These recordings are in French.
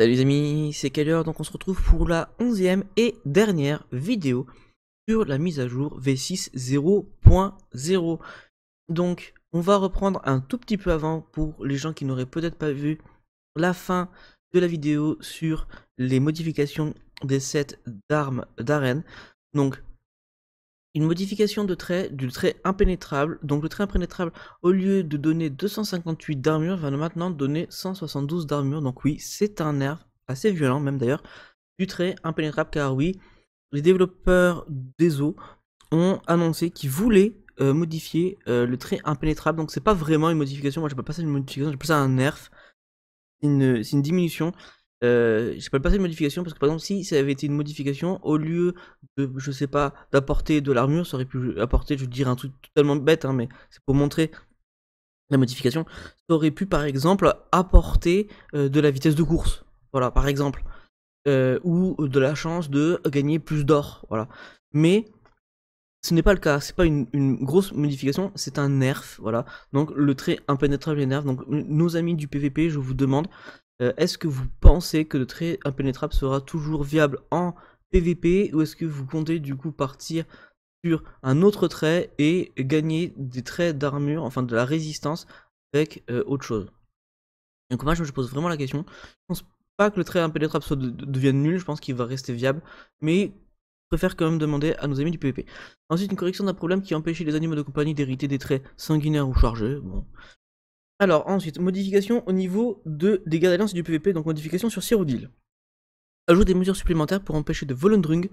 Salut les amis, c'est heure donc on se retrouve pour la onzième et dernière vidéo sur la mise à jour V6 0.0. Donc on va reprendre un tout petit peu avant pour les gens qui n'auraient peut-être pas vu la fin de la vidéo sur les modifications des sets d'armes d'arène. Donc une modification de trait du trait impénétrable. Donc le trait impénétrable, au lieu de donner 258 d'armure, va maintenant donner 172 d'armure. Donc oui, c'est un nerf assez violent même d'ailleurs du trait impénétrable car oui, les développeurs des eaux ont annoncé qu'ils voulaient euh, modifier euh, le trait impénétrable. Donc c'est pas vraiment une modification, moi je pas ça une modification, j'appelle à un nerf. C'est une, diminution. Euh, je ne sais pas une modification parce que par exemple si ça avait été une modification au lieu de je sais pas d'apporter de l'armure ça aurait pu apporter je dire un truc totalement bête hein, mais c'est pour montrer la modification ça aurait pu par exemple apporter euh, de la vitesse de course voilà par exemple euh, ou de la chance de gagner plus d'or voilà mais ce n'est pas le cas, c'est pas une, grosse modification, c'est un nerf, voilà. Donc le trait impénétrable est nerf. Donc nos amis du PVP, je vous demande, euh, est-ce que vous pensez que le trait impénétrable sera toujours viable en PVP ou est-ce que vous comptez du coup partir sur un autre trait et gagner des traits d'armure, enfin de la résistance avec euh, autre chose Donc moi je me pose vraiment la question. Je pense pas que le trait impénétrable devienne nul, je pense qu'il va rester viable, mais je préfère quand même demander à nos amis du PVP. Ensuite, une correction d'un problème qui empêchait les animaux de compagnie d'hériter des traits sanguinaires ou chargés. Bon, alors ensuite, modification au niveau de, des gardes d'alliance et du PVP, donc modification sur Cyrodiil. Ajoute des mesures supplémentaires pour empêcher de Volendrung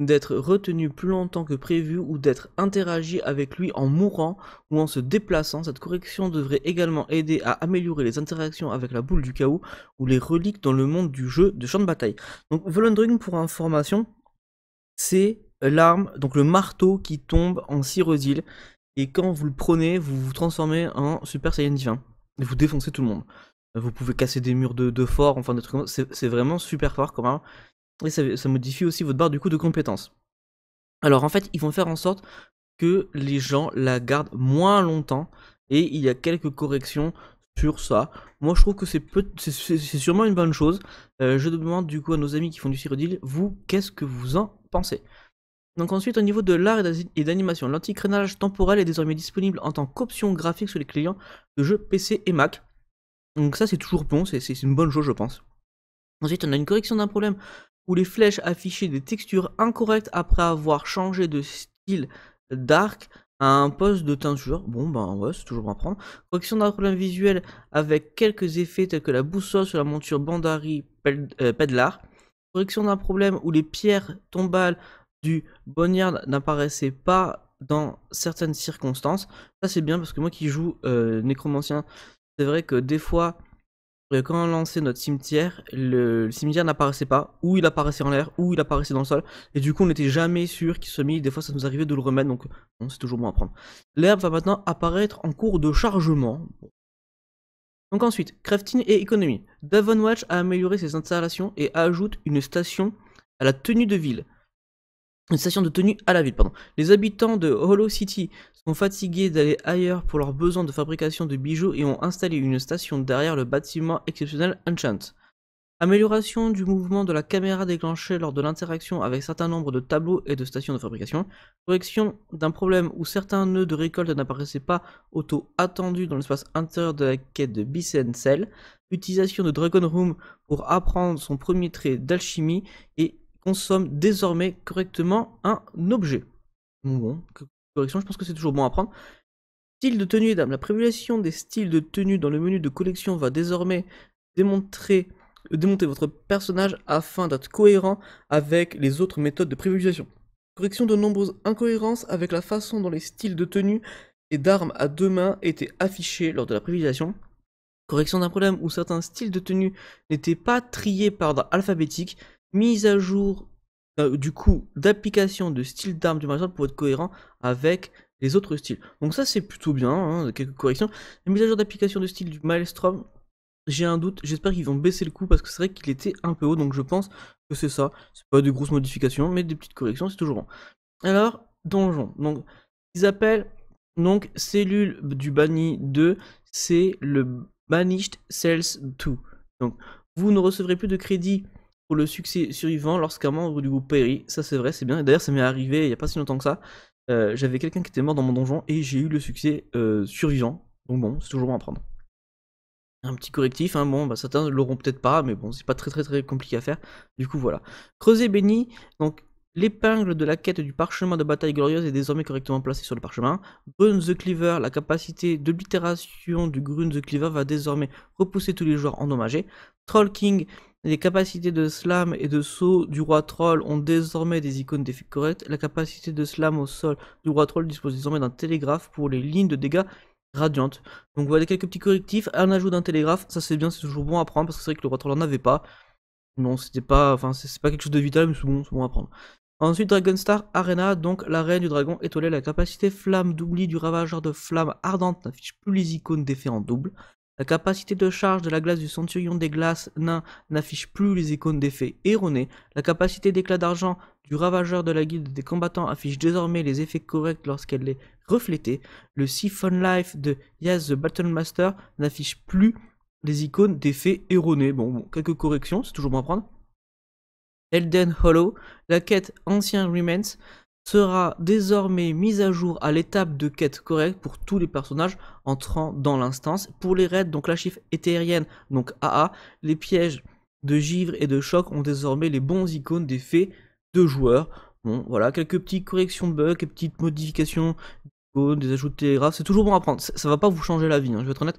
d'être retenu plus longtemps que prévu ou d'être interagi avec lui en mourant ou en se déplaçant. Cette correction devrait également aider à améliorer les interactions avec la boule du chaos ou les reliques dans le monde du jeu de champ de bataille. Donc Volendrung, pour information, c'est l'arme, donc le marteau qui tombe en Cyrodiil. Et quand vous le prenez, vous vous transformez en Super Saiyan divin. Et vous défoncez tout le monde. Vous pouvez casser des murs de, fort, enfin des trucs C'est vraiment super fort quand même. Et ça, modifie aussi votre barre du coup de compétences. Alors en fait, ils vont faire en sorte que les gens la gardent moins longtemps. Et il y a quelques corrections sur ça. Moi je trouve que c'est sûrement une bonne chose. Euh, je demande du coup à nos amis qui font du Cyrodiil, vous, qu'est-ce que vous en pensez donc ensuite, au niveau de l'art et d'animation, l'anticrénage temporel est désormais disponible en tant qu'option graphique sur les clients de jeux PC et Mac. Donc ça, c'est toujours bon, c'est une bonne chose, je pense. Ensuite, on a une correction d'un problème où les flèches affichaient des textures incorrectes après avoir changé de style d'arc à un poste de teinture. Bon, ben ouais, c'est toujours bon à prendre. Correction d'un problème visuel avec quelques effets tels que la boussole sur la monture Bandari euh, Pedlar. Correction d'un problème où les pierres tombales du Boneyard n'apparaissait pas dans certaines circonstances. Ça c'est bien parce que moi qui joue euh, nécromancien, c'est vrai que des fois, euh, quand on lançait notre cimetière, le, cimetière n'apparaissait pas, ou il apparaissait en l'air, ou il apparaissait dans le sol, et du coup on n'était jamais sûr qu'il se mis des fois ça nous arrivait de le remettre, donc bon, c'est toujours bon à prendre. L'herbe va maintenant apparaître en cours de chargement. Donc ensuite, crafting et économie. Devon Watch a amélioré ses installations et ajoute une station à la tenue de ville une station de tenue à la ville. Pardon. Les habitants de Hollow City sont fatigués d'aller ailleurs pour leurs besoins de fabrication de bijoux et ont installé une station derrière le bâtiment exceptionnel Enchant. Amélioration du mouvement de la caméra déclenchée lors de l'interaction avec certains nombre de tableaux et de stations de fabrication. Correction d'un problème où certains nœuds de récolte n'apparaissaient pas au taux attendu dans l'espace intérieur de la quête de Cell. Utilisation de Dragon Room pour apprendre son premier trait d'alchimie et consomme désormais correctement un objet. Bon, correction, je pense que c'est toujours bon à prendre. Style de tenue et d'armes. La prévélation des styles de tenue dans le menu de collection va désormais démontrer, euh, démonter votre personnage afin d'être cohérent avec les autres méthodes de privilégiation. Correction de nombreuses incohérences avec la façon dont les styles de tenue et d'armes à deux mains étaient affichés lors de la privilégiation. Correction d'un problème où certains styles de tenue n'étaient pas triés par ordre alphabétique, mise à jour euh, du coup d'application de style d'arme du marchand pour être cohérent avec les autres styles. Donc ça c'est plutôt bien, hein, quelques corrections. mise à jour d'application de style du Maelstrom, j'ai un doute, j'espère qu'ils vont baisser le coup parce que c'est vrai qu'il était un peu haut, donc je pense que c'est ça. C'est pas de grosses modifications, mais des petites corrections, c'est toujours bon. Alors, donjon. Donc, ils appellent donc cellule du banni 2, c'est le Banished Cells 2. Donc, vous ne recevrez plus de crédit pour le succès survivant lorsqu'un membre du groupe périt. Ça, c'est vrai, c'est bien. D'ailleurs, ça m'est arrivé il n'y a pas si longtemps que ça. Euh, j'avais quelqu'un qui était mort dans mon donjon et j'ai eu le succès euh, survivant. Donc bon, c'est toujours bon à prendre. Un petit correctif, hein, bon, bah, certains l'auront peut-être pas, mais bon, c'est pas très très très compliqué à faire. Du coup, voilà. Creuser béni, donc L'épingle de la quête du parchemin de bataille glorieuse est désormais correctement placée sur le parchemin. Brune Cleaver, la capacité d'oblitération du Grun Cleaver va désormais repousser tous les joueurs endommagés. Troll King, les capacités de slam et de saut du roi troll ont désormais des icônes d'effet correctes. La capacité de slam au sol du roi troll dispose désormais d'un télégraphe pour les lignes de dégâts radiantes. Donc voilà quelques petits correctifs, un ajout d'un télégraphe, ça c'est bien, c'est toujours bon à prendre parce que c'est vrai que le roi troll n'en avait pas. Non, c'était pas, enfin, c'est pas quelque chose de vital, mais c'est bon, c'est bon à prendre. Ensuite, Dragon Star Arena, donc l'arène du dragon étoilé, la capacité flamme d'oubli du ravageur de flamme ardente n'affiche plus les icônes d'effet en double. La capacité de charge de la glace du centurion des glaces nains n'affiche plus les icônes d'effets erronés. La capacité d'éclat d'argent du ravageur de la guilde des combattants affiche désormais les effets corrects lorsqu'elle est reflétée. Le Siphon Life de Yaz the Battle Master n'affiche plus les icônes d'effets erronés. Bon, bon, quelques corrections, c'est toujours bon à prendre. Elden Hollow, la quête Ancien Remains sera désormais mise à jour à l'étape de quête correcte pour tous les personnages entrant dans l'instance. Pour les raids, donc la chiffre éthérienne, donc AA, les pièges de givre et de choc ont désormais les bons icônes des faits de joueurs. Bon, voilà, quelques petites corrections de bugs, et petites modifications d'icônes, des ajouts de télégraphes, c'est toujours bon à prendre. Ça, ne va pas vous changer la vie, hein, je vais être honnête.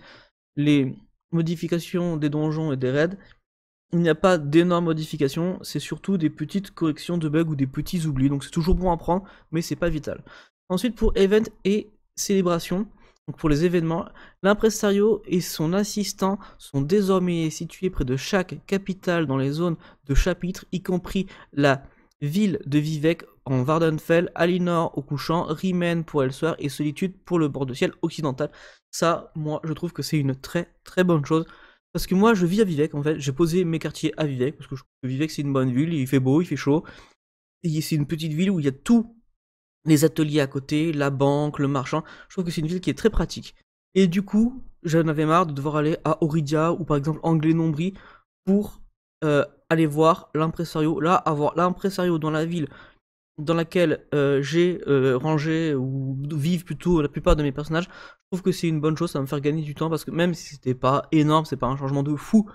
Les modifications des donjons et des raids, il n'y a pas d'énormes modifications, c'est surtout des petites corrections de bugs ou des petits oublis, donc c'est toujours bon à prendre, mais c'est pas vital. Ensuite pour event et célébration, donc pour les événements, l'impresario et son assistant sont désormais situés près de chaque capitale dans les zones de chapitre, y compris la ville de Vivec en Vardenfell, Alinor au couchant, Rimen pour Elsewhere et Solitude pour le bord de ciel occidental. Ça, moi, je trouve que c'est une très très bonne chose. Parce que moi, je vis à Vivec, en fait. J'ai posé mes quartiers à Vivec, parce que je trouve que Vivec, c'est une bonne ville. Il fait beau, il fait chaud. Et c'est une petite ville où il y a tous Les ateliers à côté, la banque, le marchand. Je trouve que c'est une ville qui est très pratique. Et du coup, j'en avais marre de devoir aller à Oridia ou par exemple anglais nombri pour euh, aller voir l'impresario. Là, avoir l'impresario dans la ville dans laquelle euh, j'ai euh, rangé ou vivent plutôt la plupart de mes personnages, je trouve que c'est une bonne chose, ça va me faire gagner du temps parce que même si c'était pas énorme, c'est pas un changement de fou,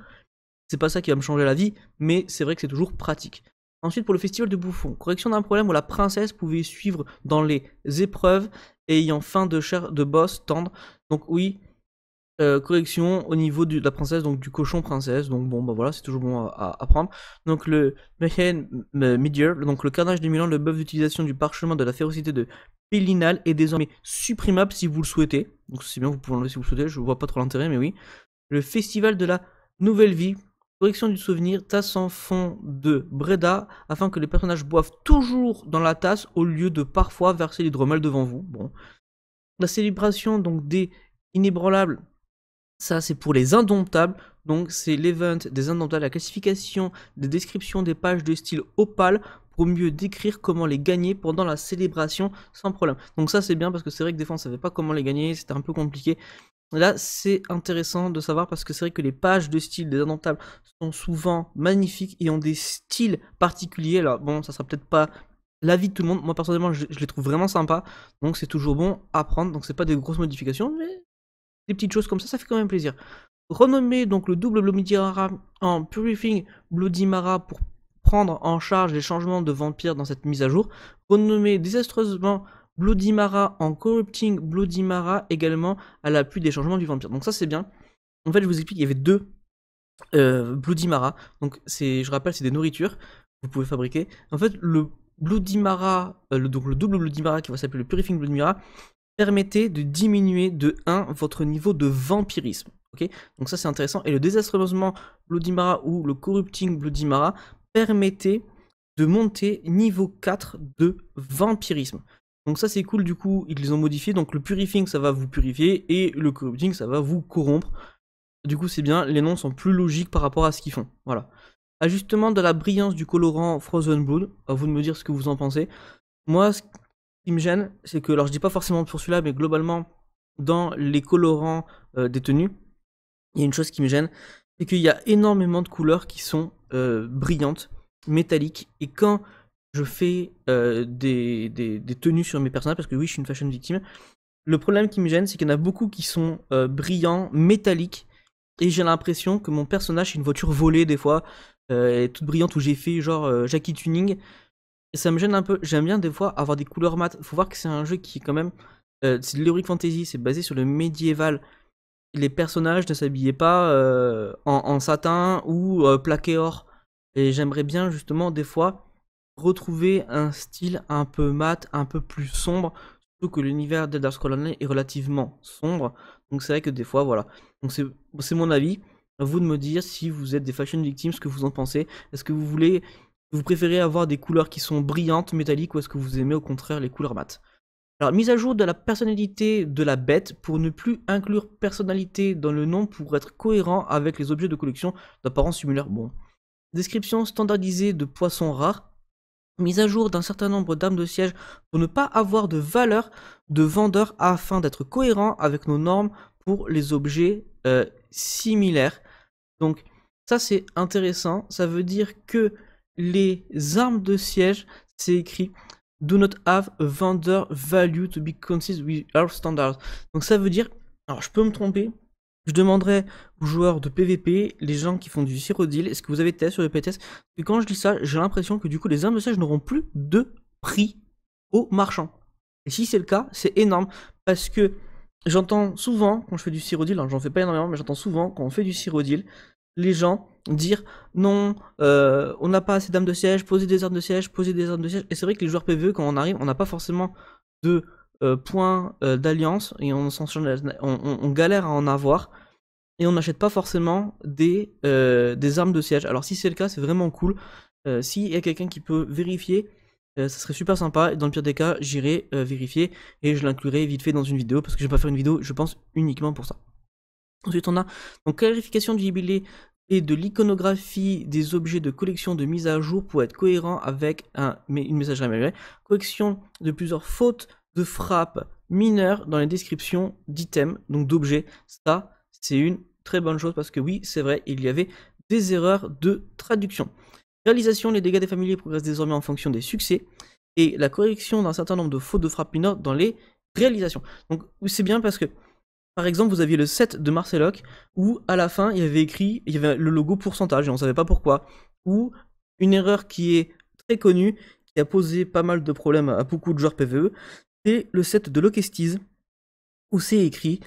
c'est pas ça qui va me changer la vie, mais c'est vrai que c'est toujours pratique. Ensuite, pour le festival de Bouffon, correction d'un problème où la princesse pouvait suivre dans les épreuves ayant fin de chair de boss tendre. Donc oui, euh, correction au niveau de la princesse, donc du cochon princesse. Donc bon, bah voilà, c'est toujours bon à, prendre apprendre. Donc le Mehen Midir, euh, donc le carnage de Milan, le buff d'utilisation du parchemin de la férocité de Pélinal est désormais supprimable si vous le souhaitez. Donc c'est bien, vous pouvez enlever si vous le souhaitez, je vois pas trop l'intérêt, mais oui. Le festival de la nouvelle vie, correction du souvenir, tasse en fond de Breda, afin que les personnages boivent toujours dans la tasse au lieu de parfois verser l'hydromel devant vous. Bon. La célébration donc des inébranlables ça, c'est pour les indomptables. Donc, c'est l'event des indomptables, la classification des descriptions des pages de style opale pour mieux décrire comment les gagner pendant la célébration sans problème. Donc ça c'est bien parce que c'est vrai que des fois on savait pas comment les gagner, c'était un peu compliqué. Là c'est intéressant de savoir parce que c'est vrai que les pages de style des indomptables sont souvent magnifiques et ont des styles particuliers. Alors bon ça sera peut-être pas l'avis de tout le monde, moi personnellement je, les trouve vraiment sympas, donc c'est toujours bon à prendre, donc c'est pas des grosses modifications mais des petites choses comme ça, ça fait quand même plaisir. Renommer donc le double Bloody Mara en Purifying Bloody Mara pour prendre en charge les changements de vampires dans cette mise à jour. Renommer désastreusement Bloody Mara en Corrupting Bloody Mara également à l'appui des changements du vampire. Donc ça c'est bien. En fait je vous explique, il y avait deux euh, Bloody Mara. Donc c'est, je rappelle, c'est des nourritures que vous pouvez fabriquer. En fait le Bloody Mara, euh, le, donc le double Bloody Mara qui va s'appeler le Purifying Bloody Mara, permettez de diminuer de 1 votre niveau de vampirisme. ok Donc ça c'est intéressant. Et le désastreusement Bloody Mara ou le corrupting Bloody Mara permettez de monter niveau 4 de vampirisme. Donc ça c'est cool du coup, ils les ont modifiés. Donc le purifying ça va vous purifier et le corrupting ça va vous corrompre. Du coup c'est bien, les noms sont plus logiques par rapport à ce qu'ils font. Voilà. Ajustement de la brillance du colorant Frozen Blood, à vous de me dire ce que vous en pensez. Moi, qui me gêne, c'est que, alors je dis pas forcément pour celui-là, mais globalement, dans les colorants euh, des tenues, il y a une chose qui me gêne, c'est qu'il y a énormément de couleurs qui sont euh, brillantes, métalliques, et quand je fais euh, des, des, tenues sur mes personnages, parce que oui, je suis une fashion victime, le problème qui me gêne, c'est qu'il y en a beaucoup qui sont brillants, métalliques, et j'ai l'impression que mon personnage, c'est une voiture volée des fois, toute brillante, où j'ai fait genre Jackie Tuning, ça me gêne un peu. J'aime bien des fois avoir des couleurs mates. Faut voir que c'est un jeu qui est quand même. Euh, c'est de Fantasy, c'est basé sur le médiéval. Les personnages ne s'habillaient pas euh, en, satin ou euh, plaqué or. Et j'aimerais bien justement des fois retrouver un style un peu mat, un peu plus sombre. Surtout que l'univers d'Elder Scrolls est relativement sombre. Donc c'est vrai que des fois, voilà. Donc c'est mon avis. À vous de me dire si vous êtes des fashion victims ce que vous en pensez. Est-ce que vous voulez vous préférez avoir des couleurs qui sont brillantes, métalliques, ou est-ce que vous aimez au contraire les couleurs mates Alors, mise à jour de la personnalité de la bête pour ne plus inclure personnalité dans le nom pour être cohérent avec les objets de collection d'apparence similaire. Bon. Description standardisée de poissons rares. Mise à jour d'un certain nombre d'armes de siège pour ne pas avoir de valeur de vendeur afin d'être cohérent avec nos normes pour les objets euh, similaires. Donc ça c'est intéressant, ça veut dire que les armes de siège, c'est écrit Do not have vendor value to be consistent with our standards. Donc ça veut dire, alors je peux me tromper, je demanderai aux joueurs de PVP, les gens qui font du zero est-ce que vous avez testé sur le PTS Et quand je dis ça, j'ai l'impression que du coup les armes de siège n'auront plus de prix aux marchands. Et si c'est le cas, c'est énorme parce que j'entends souvent quand je fais du sirodeal, hein, j'en fais pas énormément, mais j'entends souvent quand on fait du zero les gens dire non, euh, on n'a pas assez d'armes de siège, poser des armes de siège, poser des armes de siège. Et c'est vrai que les joueurs PvE, quand on arrive, on n'a pas forcément de euh, points euh, d'alliance et on, on, galère à en avoir. Et on n'achète pas forcément des, des armes de siège. Alors si c'est le cas, c'est vraiment cool. S'il y a quelqu'un qui peut vérifier, ça serait super sympa. Et dans le pire des cas, j'irai vérifier et je l'inclurai vite fait dans une vidéo parce que je vais pas faire une vidéo, je pense, uniquement pour ça. Ensuite, on a donc clarification du libellé et de l'iconographie des objets de collection de mise à jour pour être cohérent avec un, une messagerie améliorée. Correction de plusieurs fautes de frappe mineures dans les descriptions d'items, donc d'objets. Ça, c'est une très bonne chose parce que oui, c'est vrai, il y avait des erreurs de traduction. Réalisation, les dégâts des familiers progressent désormais en fonction des succès et la correction d'un certain nombre de fautes de frappe mineures dans les réalisations. Donc c'est bien parce que par exemple, vous aviez le set de Marceloc où à la fin il y avait écrit il y avait le logo pourcentage et on ne savait pas pourquoi. Ou une erreur qui est très connue, qui a posé pas mal de problèmes à beaucoup de joueurs PvE, c'est le set de Locestise, où c'est écrit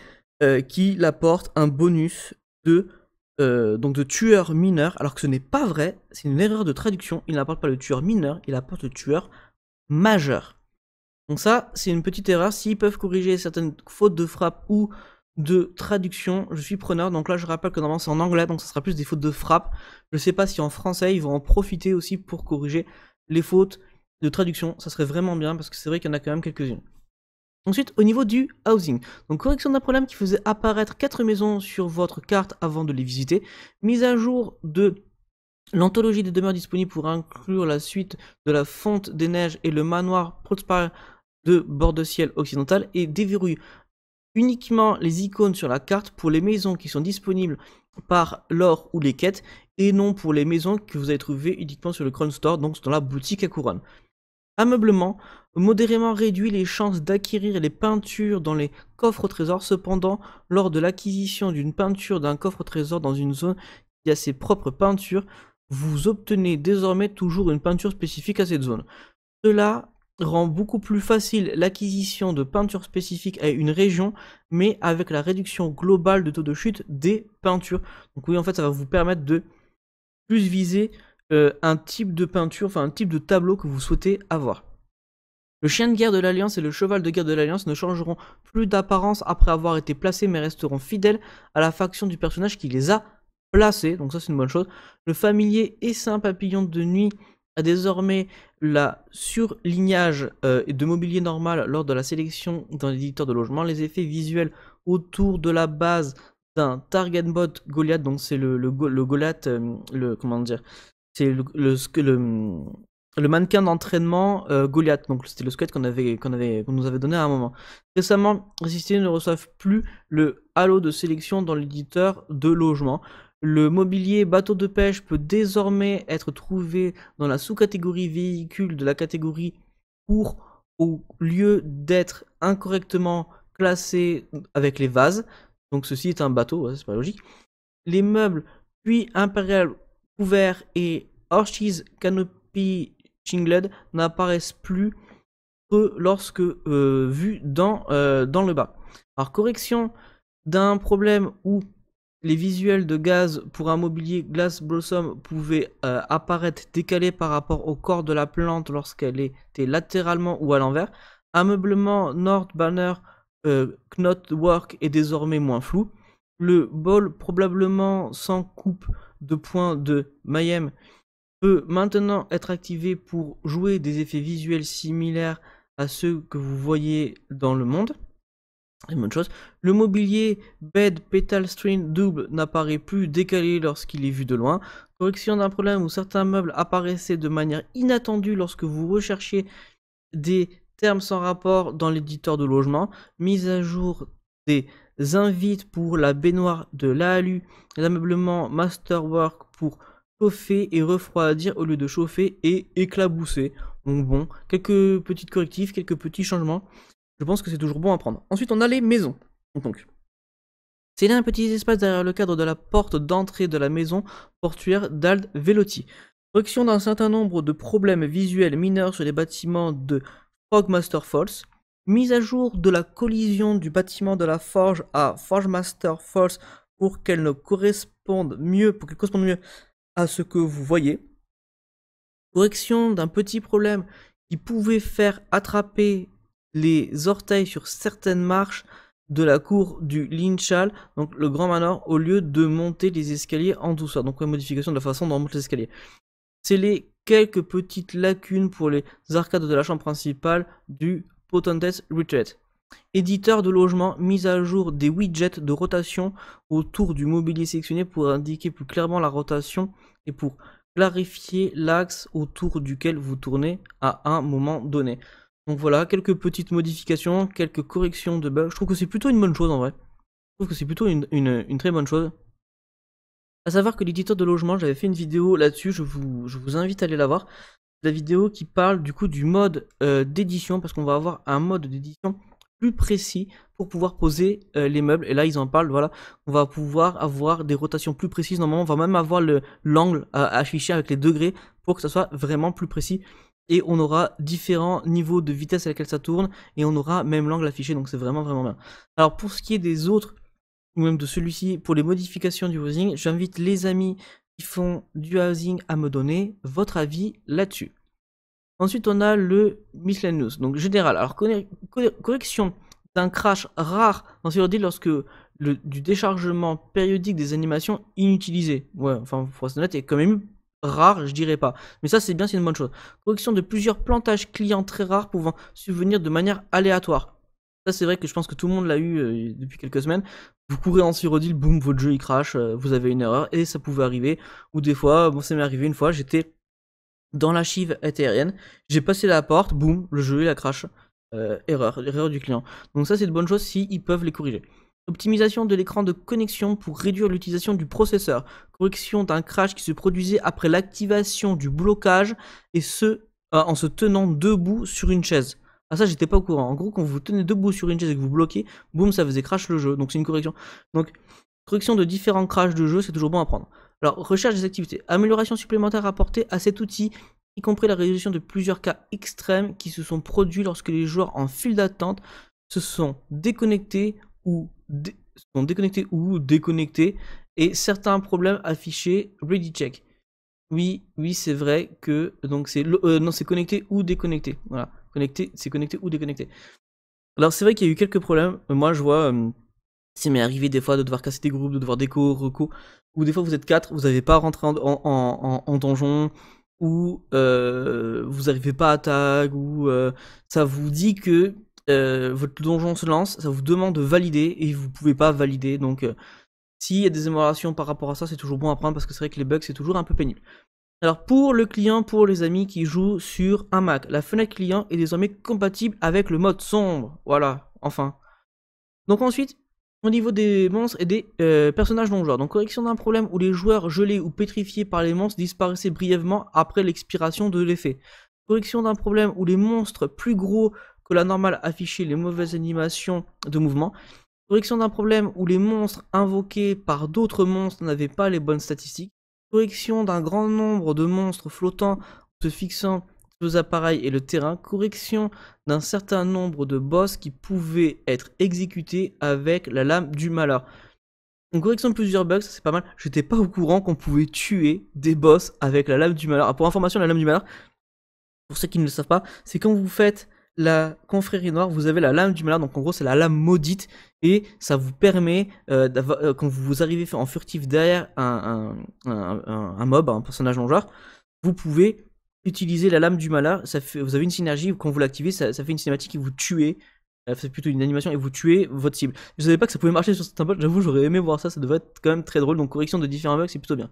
euh, qu'il apporte un bonus de euh, donc de tueur mineur, alors que ce n'est pas vrai, c'est une erreur de traduction, il n'apporte pas le tueur mineur, il apporte le tueur majeur. Donc ça, c'est une petite erreur, s'ils peuvent corriger certaines fautes de frappe ou de traduction, je suis preneur. Donc là, je rappelle que normalement c'est en anglais, donc ça sera plus des fautes de frappe. Je sais pas si en français ils vont en profiter aussi pour corriger les fautes de traduction. Ça serait vraiment bien parce que c'est vrai qu'il y en a quand même quelques-unes. Ensuite, au niveau du housing, donc correction d'un problème qui faisait apparaître quatre maisons sur votre carte avant de les visiter, mise à jour de l'anthologie des demeures disponibles pour inclure la suite de la fonte des neiges et le manoir prospère de bord de ciel occidental et déverrouille uniquement les icônes sur la carte pour les maisons qui sont disponibles par l'or ou les quêtes et non pour les maisons que vous avez trouvées uniquement sur le Crown Store, donc dans la boutique à couronne. Ameublement, modérément réduit les chances d'acquérir les peintures dans les coffres trésors Cependant, lors de l'acquisition d'une peinture d'un coffre au trésor dans une zone qui a ses propres peintures, vous obtenez désormais toujours une peinture spécifique à cette zone. Cela rend beaucoup plus facile l'acquisition de peintures spécifiques à une région, mais avec la réduction globale de taux de chute des peintures. Donc oui, en fait, ça va vous permettre de plus viser euh, un type de peinture, enfin un type de tableau que vous souhaitez avoir. Le chien de guerre de l'Alliance et le cheval de guerre de l'Alliance ne changeront plus d'apparence après avoir été placés, mais resteront fidèles à la faction du personnage qui les a placés. Donc ça, c'est une bonne chose. Le familier et saint papillon de nuit a désormais la surlignage euh, de mobilier normal lors de la sélection dans l'éditeur de logement, les effets visuels autour de la base d'un target bot Goliath, donc c'est le, Goliath, euh, le, comment dire, c'est le, mannequin d'entraînement euh, Goliath, donc c'était le squelette qu'on avait, qu'on qu'on nous avait donné à un moment. Récemment, les systèmes ne reçoivent plus le halo de sélection dans l'éditeur de logement. Le mobilier bateau de pêche peut désormais être trouvé dans la sous-catégorie véhicule de la catégorie pour au lieu d'être incorrectement classé avec les vases. Donc ceci est un bateau, hein, c'est pas logique. Les meubles, puis impérial couvert et Orchis canopy shingled n'apparaissent plus que lorsque euh, vus dans, euh, dans le bas. Alors correction d'un problème où les visuels de gaz pour un mobilier Glass Blossom pouvaient euh, apparaître décalés par rapport au corps de la plante lorsqu'elle était latéralement ou à l'envers. Ameublement Nord Banner euh, Knot Knotwork est désormais moins flou. Le bol, probablement sans coupe de points de Mayhem, peut maintenant être activé pour jouer des effets visuels similaires à ceux que vous voyez dans le monde chose. Le mobilier bed Petal string double n'apparaît plus décalé lorsqu'il est vu de loin. Correction d'un problème où certains meubles apparaissaient de manière inattendue lorsque vous recherchiez des termes sans rapport dans l'éditeur de logement. Mise à jour des invites pour la baignoire de l'ALU, l'ameublement Masterwork pour chauffer et refroidir au lieu de chauffer et éclabousser. Donc bon, quelques petites correctifs, quelques petits changements. Je pense que c'est toujours bon à prendre. Ensuite, on a les maisons. Donc, c'est là un petit espace derrière le cadre de la porte d'entrée de la maison portuaire d'Ald Velotti. Correction d'un certain nombre de problèmes visuels mineurs sur les bâtiments de Frogmaster Falls. Mise à jour de la collision du bâtiment de la forge à Forgemaster Falls pour qu'elle corresponde mieux, pour qu'elle corresponde mieux à ce que vous voyez. Correction d'un petit problème qui pouvait faire attraper les orteils sur certaines marches de la cour du Linchal, donc le grand manoir, au lieu de monter les escaliers en douceur. Donc une modification de la façon dont on monte les escaliers. C'est les quelques petites lacunes pour les arcades de la chambre principale du Potentes Retreat. Éditeur de logement, mise à jour des widgets de rotation autour du mobilier sectionné pour indiquer plus clairement la rotation et pour clarifier l'axe autour duquel vous tournez à un moment donné. Donc voilà, quelques petites modifications, quelques corrections de bugs. Je trouve que c'est plutôt une bonne chose en vrai. Je trouve que c'est plutôt une, très bonne chose. À savoir que l'éditeur de logement, j'avais fait une vidéo là-dessus, je vous, invite à aller la voir. La vidéo qui parle du coup du mode euh, d'édition, parce qu'on va avoir un mode d'édition plus précis pour pouvoir poser euh, les meubles. Et là, ils en parlent, voilà. On va pouvoir avoir des rotations plus précises. Normalement, on va même avoir l'angle euh, affiché avec les degrés pour que ça soit vraiment plus précis et on aura différents niveaux de vitesse à laquelle ça tourne et on aura même l'angle affiché donc c'est vraiment vraiment bien. Alors pour ce qui est des autres ou même de celui-ci pour les modifications du housing, j'invite les amis qui font du housing à me donner votre avis là-dessus. Ensuite on a le miscellaneous donc général. Alors correction d'un crash rare dans ce dit lorsque du déchargement périodique des animations inutilisées. Ouais, enfin, pour être honnête, il quand même rare, je dirais pas. Mais ça, c'est bien, c'est une bonne chose. Correction de plusieurs plantages clients très rares pouvant subvenir de manière aléatoire. Ça, c'est vrai que je pense que tout le monde l'a eu euh, depuis quelques semaines. Vous courez en sirodil, boum, votre jeu il crash, euh, vous avez une erreur, et ça pouvait arriver. Ou des fois, bon, ça m'est arrivé une fois, j'étais dans la chive aérienne, j'ai passé la porte, boum, le jeu il a crash. Euh, erreur, erreur du client. Donc ça, c'est de bonne chose s'ils peuvent les corriger. Optimisation de l'écran de connexion pour réduire l'utilisation du processeur. Correction d'un crash qui se produisait après l'activation du blocage et ce euh, en se tenant debout sur une chaise. Ah ça j'étais pas au courant. En gros quand vous tenez debout sur une chaise et que vous bloquez, boum ça faisait crash le jeu. Donc c'est une correction. Donc correction de différents crashs de jeu, c'est toujours bon à prendre. Alors recherche des activités. Amélioration supplémentaire apportée à cet outil y compris la résolution de plusieurs cas extrêmes qui se sont produits lorsque les joueurs en file d'attente se sont déconnectés ou sont déconnectés ou déconnectés et certains problèmes affichés ready check. Oui, oui, c'est vrai que donc c'est euh, non, c'est connecté ou déconnecté. Voilà, connecté, c'est connecté ou déconnecté. Alors c'est vrai qu'il y a eu quelques problèmes. Moi, je vois c'est euh, m'est arrivé des fois de devoir casser des groupes, de devoir déco, reco, ou des fois vous êtes quatre, vous n'avez pas rentré en, en, en, donjon, ou euh, vous n'arrivez pas à tag, ou ça vous dit que euh, votre donjon se lance, ça vous demande de valider et vous pouvez pas valider. Donc, si euh, s'il y a des améliorations par rapport à ça, c'est toujours bon à prendre parce que c'est vrai que les bugs, c'est toujours un peu pénible. Alors, pour le client, pour les amis qui jouent sur un Mac, la fenêtre client est désormais compatible avec le mode sombre. Voilà, enfin. Donc, ensuite, au niveau des monstres et des euh, personnages non joueurs. Donc correction d'un problème où les joueurs gelés ou pétrifiés par les monstres disparaissaient brièvement après l'expiration de l'effet. Correction d'un problème où les monstres plus gros que la normale affichait les mauvaises animations de mouvement. Correction d'un problème où les monstres invoqués par d'autres monstres n'avaient pas les bonnes statistiques. Correction d'un grand nombre de monstres flottants se fixant aux appareils et le terrain. Correction d'un certain nombre de boss qui pouvaient être exécutés avec la lame du malheur. correction de plusieurs bugs, c'est pas mal. J'étais pas au courant qu'on pouvait tuer des boss avec la lame du malheur. Ah, pour information, la lame du malheur, pour ceux qui ne le savent pas, c'est quand vous faites la confrérie noire, vous avez la lame du malheur, donc en gros c'est la lame maudite, et ça vous permet, euh, euh, quand vous arrivez en furtif derrière un, mob, un personnage non joueur, vous pouvez utiliser la lame du malheur, ça vous avez une synergie, quand vous l'activez, ça, fait une cinématique et vous tuez, euh, c'est plutôt une animation, et vous tuez votre cible. Je savais pas que ça pouvait marcher sur certains bots, j'avoue j'aurais aimé voir ça, ça devait être quand même très drôle, donc correction de différents bugs, c'est plutôt bien.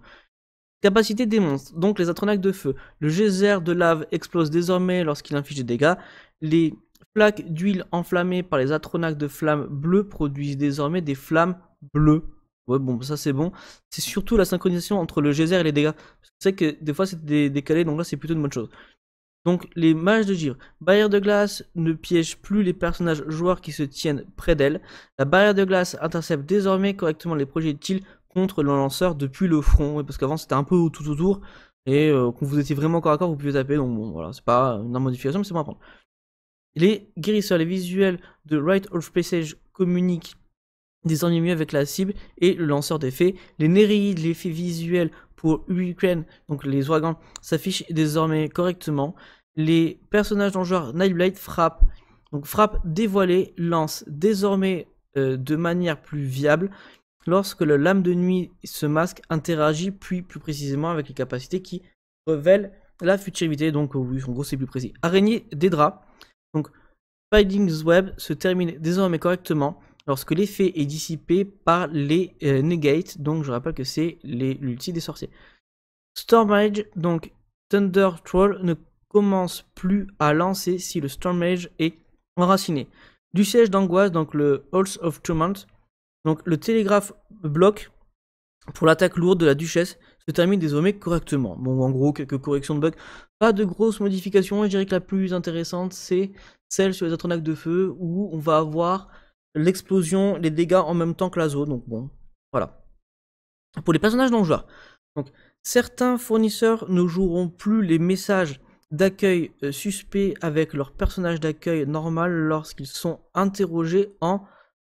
Capacité des monstres, donc les atronachs de feu. Le geyser de lave explose désormais lorsqu'il inflige des dégâts. Les flaques d'huile enflammées par les atronaques de flammes bleues produisent désormais des flammes bleues. Ouais, bon, ça c'est bon. C'est surtout la synchronisation entre le geyser et les dégâts. C'est que des fois c'est décalé, donc là c'est plutôt une bonne chose. Donc les mages de givre. Barrière de glace ne piège plus les personnages joueurs qui se tiennent près d'elle. La barrière de glace intercepte désormais correctement les projectiles contre le lanceur depuis le front, parce qu'avant c'était un peu tout autour, et euh, quand vous étiez vraiment encore à corps, vous pouviez taper, donc bon, voilà, c'est pas une modification, mais c'est bon à prendre. Les guérisseurs, les visuels de Right of Passage communiquent désormais mieux avec la cible et le lanceur d'effet. Les Néréides, l'effet visuel pour Ukraine, donc les ouragans, s'affichent désormais correctement. Les personnages d'enjeu Nightblade frappent. Donc frappe dévoilée lance désormais euh, de manière plus viable lorsque le lame de nuit se masque interagit puis plus précisément avec les capacités qui révèlent la futurité. Donc euh, oui, en gros c'est plus précis. Araignée des draps. Donc Findings Web se termine désormais correctement lorsque l'effet est dissipé par les euh, negates. Donc je rappelle que c'est l'ulti des sorciers. Stormage, donc Thunder Troll ne commence plus à lancer si le Stormage est enraciné. Du siège d'angoisse, donc le Halls of Torment, donc le télégraphe bloc pour l'attaque lourde de la duchesse se termine désormais correctement. Bon, en gros, quelques corrections de bugs. Pas de grosses modifications. Je dirais que la plus intéressante, c'est celle sur les atronaques de feu, où on va avoir l'explosion, les dégâts en même temps que la zone. Donc bon, voilà. Pour les personnages dans donc, certains fournisseurs ne joueront plus les messages d'accueil euh, suspects avec leur personnage d'accueil normal lorsqu'ils sont interrogés en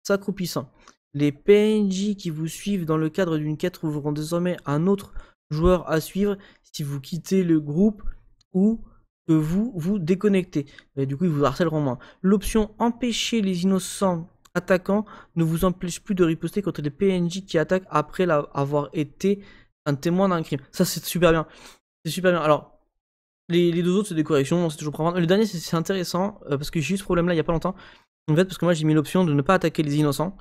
s'accroupissant. Les PNJ qui vous suivent dans le cadre d'une quête trouveront désormais un autre joueur à suivre si vous quittez le groupe ou que vous vous déconnectez. du coup, ils vous harcèleront moins. L'option empêcher les innocents attaquants ne vous empêche plus de riposter contre les PNJ qui attaquent après avoir été un témoin d'un crime. Ça, c'est super bien. C'est super bien. Alors, les, deux autres, c'est des corrections, c'est toujours prendre. Le dernier, c'est intéressant euh, parce que j'ai eu ce problème-là il n'y a pas longtemps. En fait, parce que moi, j'ai mis l'option de ne pas attaquer les innocents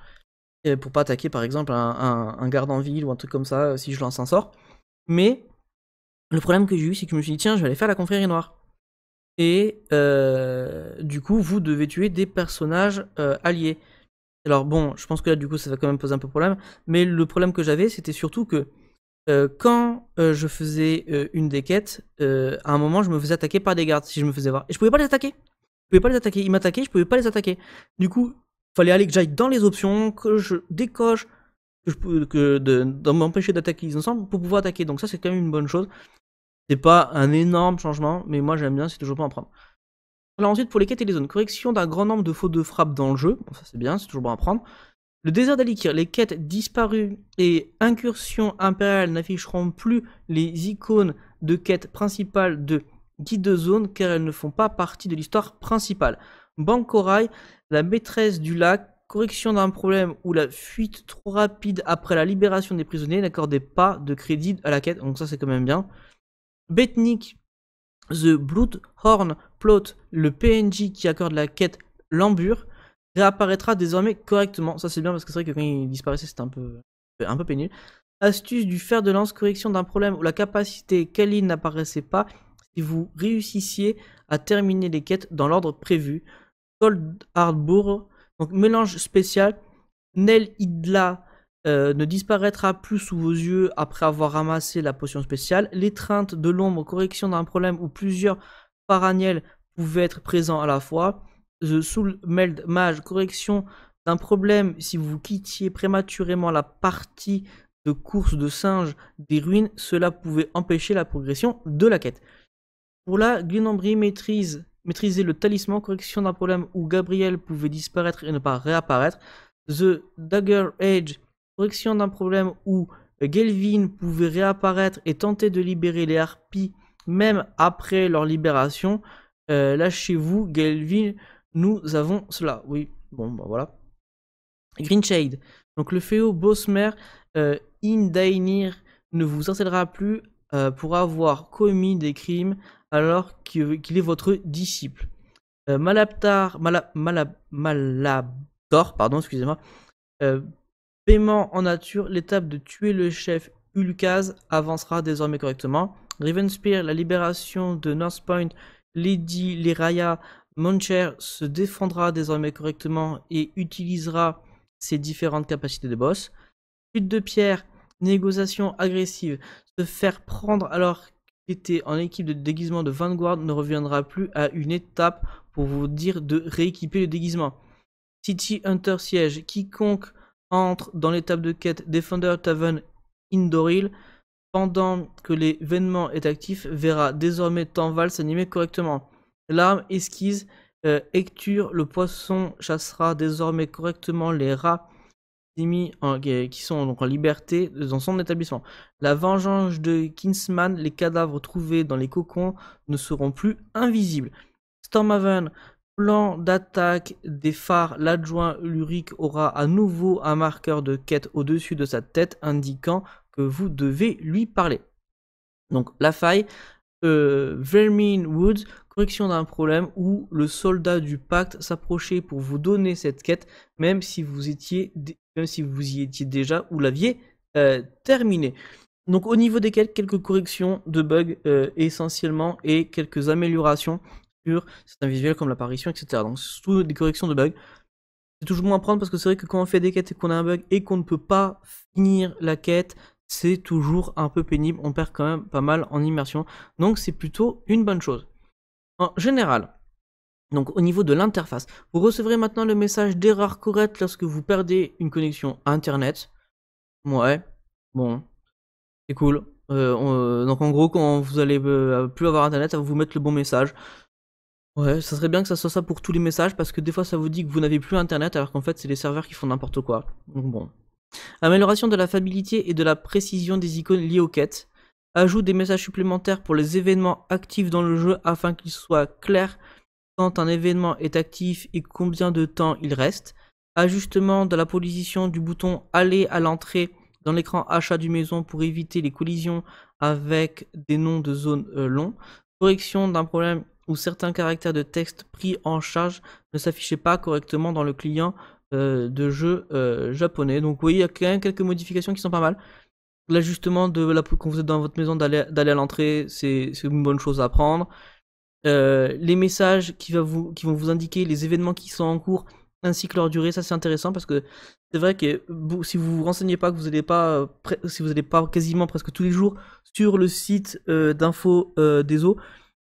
pour pas attaquer par exemple un, garde en ville ou un truc comme ça euh, si je lance un sort. Mais le problème que j'ai eu, c'est que je me suis dit tiens, je vais aller faire la confrérie noire. Et euh, du coup, vous devez tuer des personnages euh, alliés. Alors bon, je pense que là, du coup, ça va quand même poser un peu de problème. Mais le problème que j'avais, c'était surtout que quand je faisais une des quêtes, à un moment, je me faisais attaquer par des gardes si je me faisais voir. Et je pouvais pas les attaquer. Je pouvais pas les attaquer. Ils m'attaquaient, je pouvais pas les attaquer. Du coup, fallait aller que j'aille dans les options, que je décoche, que je peux, que de, m'empêcher d'attaquer les ensembles pour pouvoir attaquer. Donc ça c'est quand même une bonne chose. C'est pas un énorme changement, mais moi j'aime bien, c'est toujours bon à prendre. Alors ensuite pour les quêtes et les zones, correction d'un grand nombre de fautes de frappe dans le jeu, ça c'est bien, c'est toujours bon à prendre. Le désert d'Alikir, les quêtes disparues et incursions impériales n'afficheront plus les icônes de quêtes principales de guide de zone car elles ne font pas partie de l'histoire principale. Corail, la maîtresse du lac, correction d'un problème où la fuite trop rapide après la libération des prisonniers n'accordait pas de crédit à la quête, donc ça c'est quand même bien. Betnik, The Bloodhorn Plot, le PNJ qui accorde la quête Lambure, réapparaîtra désormais correctement. Ça c'est bien parce que c'est vrai que quand il disparaissait c'était un peu, un peu pénible. Astuce du fer de lance, correction d'un problème où la capacité Kali n'apparaissait pas si vous réussissiez à terminer les quêtes dans l'ordre prévu. Gold donc mélange spécial, Nel Idla euh, ne disparaîtra plus sous vos yeux après avoir ramassé la potion spéciale. L'étreinte de l'ombre, correction d'un problème où plusieurs paraniels pouvaient être présents à la fois. The Soul Meld Mage, correction d'un problème si vous quittiez prématurément la partie de course de singe des ruines, cela pouvait empêcher la progression de la quête. Pour la Glenombrie maîtrise maîtriser le talisman, correction d'un problème où Gabriel pouvait disparaître et ne pas réapparaître, The Dagger Age, correction d'un problème où Gelvin pouvait réapparaître et tenter de libérer les harpies même après leur libération. Euh, lâchez-vous, Gelvin, nous avons cela. Oui, bon, bah voilà. Shade. donc le Féo Bosmer, euh, Indainir ne vous harcèlera plus, euh, pour avoir commis des crimes alors qu'il est votre disciple. Euh, Malaptar, Malab, Malab, Malabdor, pardon, excusez-moi, euh, paiement en nature, l'étape de tuer le chef Ulkaz avancera désormais correctement. Rivenspear, la libération de North Point, Lady Liraya, Moncher se défendra désormais correctement et utilisera ses différentes capacités de boss. Chute de pierre, négociation agressive se faire prendre alors qu'il était en équipe de déguisement de Vanguard ne reviendra plus à une étape pour vous dire de rééquiper le déguisement. City Hunter siège. Quiconque entre dans l'étape de quête Defender Tavern Indoril pendant que l'événement est actif verra désormais Tanval s'animer correctement. L'arme esquise euh, le poisson chassera désormais correctement les rats qui, sont donc en liberté dans son établissement. La vengeance de Kinsman. les cadavres trouvés dans les cocons ne seront plus invisibles. Stormhaven, plan d'attaque des phares, l'adjoint Luric aura à nouveau un marqueur de quête au-dessus de sa tête indiquant que vous devez lui parler. Donc la faille, euh, Vermin Woods, correction d'un problème où le soldat du pacte s'approchait pour vous donner cette quête, même si vous étiez même si vous y étiez déjà ou l'aviez euh, terminé. Donc au niveau des quêtes quelques corrections de bugs euh, essentiellement et quelques améliorations sur certains visuels comme l'apparition, etc. Donc surtout des corrections de bugs. C'est toujours moins à prendre parce que c'est vrai que quand on fait des quêtes et qu'on a un bug et qu'on ne peut pas finir la quête, c'est toujours un peu pénible. On perd quand même pas mal en immersion. Donc c'est plutôt une bonne chose. En général, donc au niveau de l'interface, vous recevrez maintenant le message d'erreur correct lorsque vous perdez une connexion Internet. Ouais, bon, c'est cool. Euh, euh, donc en gros, quand vous allez euh, plus avoir Internet, ça va vous mettre le bon message. Ouais, ça serait bien que ça soit ça pour tous les messages parce que des fois ça vous dit que vous n'avez plus Internet alors qu'en fait c'est les serveurs qui font n'importe quoi. Donc bon. Amélioration de la fiabilité et de la précision des icônes liées aux quêtes. Ajout des messages supplémentaires pour les événements actifs dans le jeu afin qu'ils soient clairs quand un événement est actif et combien de temps il reste, ajustement de la position du bouton aller à l'entrée dans l'écran achat du maison pour éviter les collisions avec des noms de zones euh, longs, correction d'un problème où certains caractères de texte pris en charge ne s'affichaient pas correctement dans le client euh, de jeu euh, japonais. Donc vous voyez, il y a quand même quelques modifications qui sont pas mal. L'ajustement de la, quand vous êtes dans votre maison d'aller à l'entrée, c'est une bonne chose à prendre. Euh, les messages qui, vont vous indiquer les événements qui sont en cours ainsi que leur durée. Ça, c'est intéressant parce que c'est vrai que si vous vous renseignez pas, que vous n'allez pas, euh, si vous n'allez pas quasiment presque tous les jours sur le site euh, d'info des eaux,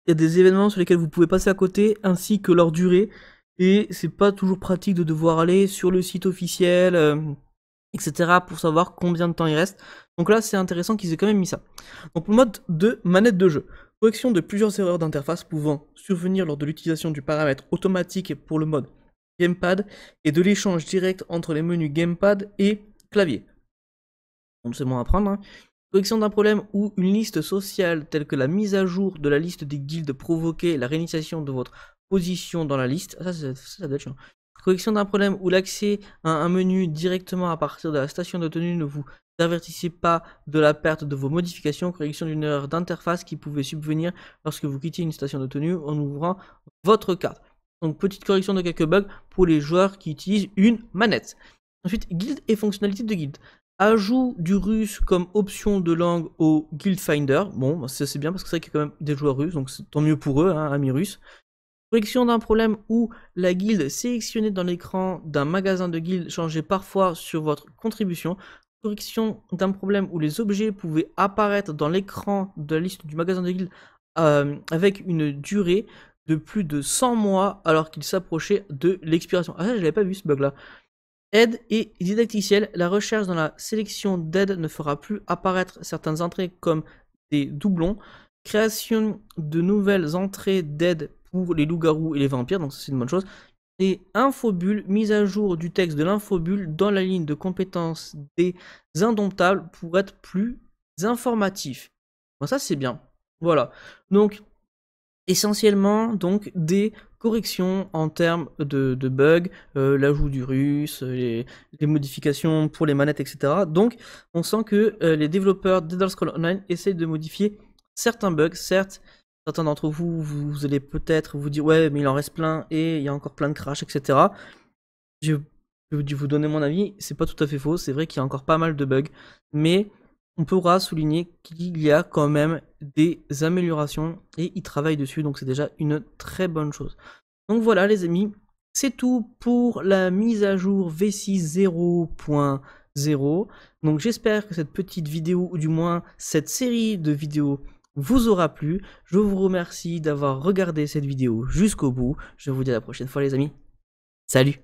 il y a des événements sur lesquels vous pouvez passer à côté ainsi que leur durée. Et c'est pas toujours pratique de devoir aller sur le site officiel, etc. pour savoir combien de temps il reste. Donc là, c'est intéressant qu'ils aient quand même mis ça. Donc le mode de manette de jeu. Correction de plusieurs erreurs d'interface pouvant survenir lors de l'utilisation du paramètre automatique pour le mode Gamepad et de l'échange direct entre les menus Gamepad et clavier. On sait moins à hein. Correction d'un problème ou une liste sociale telle que la mise à jour de la liste des guildes provoquait la réinitiation de votre position dans la liste. ça, ça Correction d'un problème ou l'accès à un menu directement à partir de la station de tenue ne vous avertissez pas de la perte de vos modifications, correction d'une erreur d'interface qui pouvait subvenir lorsque vous quittiez une station de tenue en ouvrant votre carte. Donc petite correction de quelques bugs pour les joueurs qui utilisent une manette. Ensuite, guild et fonctionnalités de guild. Ajout du russe comme option de langue au Guild Finder. Bon, c'est bien parce que c'est vrai qu'il y a quand même des joueurs russes, donc tant mieux pour eux, hein, amis russes. Correction d'un problème où la guilde sélectionnée dans l'écran d'un magasin de guilde changeait parfois sur votre contribution. Correction d'un problème où les objets pouvaient apparaître dans l'écran de la liste du magasin de guilde euh, avec une durée de plus de 100 mois alors qu'ils s'approchaient de l'expiration. Ah ça, je n'avais pas vu ce bug là. Aide et didacticiel, la recherche dans la sélection d'aide ne fera plus apparaître certaines entrées comme des doublons. Création de nouvelles entrées d'aide les loups-garous et les vampires, donc c'est une bonne chose. Et Infobulle, mise à jour du texte de l'infobule dans la ligne de compétence des indomptables pour être plus informatif. ça c'est bien. Voilà. Donc, essentiellement, donc, des corrections en termes de, bugs, euh, l'ajout du russe, euh, les, modifications pour les manettes, etc. Donc, on sent que euh, les développeurs de Scroll Online essayent de modifier certains bugs, certes, certains d'entre vous, vous, allez peut-être vous dire ouais mais il en reste plein et il y a encore plein de crash, etc. Je vais vous donner mon avis, c'est pas tout à fait faux, c'est vrai qu'il y a encore pas mal de bugs, mais on pourra souligner qu'il y a quand même des améliorations et ils travaillent dessus, donc c'est déjà une très bonne chose. Donc voilà les amis, c'est tout pour la mise à jour V6 0.0. Donc j'espère que cette petite vidéo, ou du moins cette série de vidéos, vous aura plu. Je vous remercie d'avoir regardé cette vidéo jusqu'au bout. Je vous dis à la prochaine fois les amis. Salut